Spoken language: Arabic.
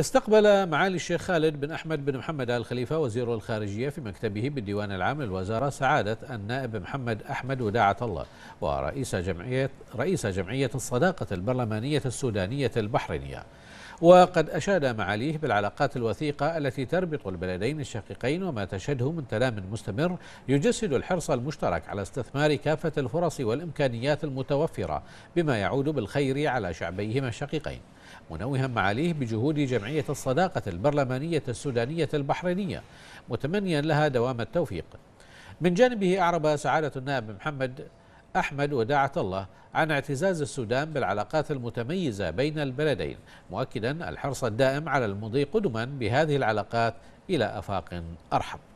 استقبل معالي الشيخ خالد بن أحمد بن محمد آل خليفة وزير الخارجية في مكتبه بالديوان العام للوزارة سعادة النائب محمد أحمد وداعة الله ورئيس جمعية رئيس جمعية الصداقة البرلمانية السودانية البحرينية وقد أشاد معاليه بالعلاقات الوثيقة التي تربط البلدين الشقيقين وما تشهده من تلام مستمر يجسد الحرص المشترك على استثمار كافة الفرص والإمكانيات المتوفرة بما يعود بالخير على شعبيهما الشقيقين منوها معاليه بجهود جمعية الصداقة البرلمانية السودانية البحرينية متمنيا لها دوام التوفيق من جانبه أعرب سعادة النائب محمد أحمد وداعة الله عن اعتزاز السودان بالعلاقات المتميزة بين البلدين مؤكدا الحرص الدائم على المضي قدما بهذه العلاقات إلى أفاق أرحب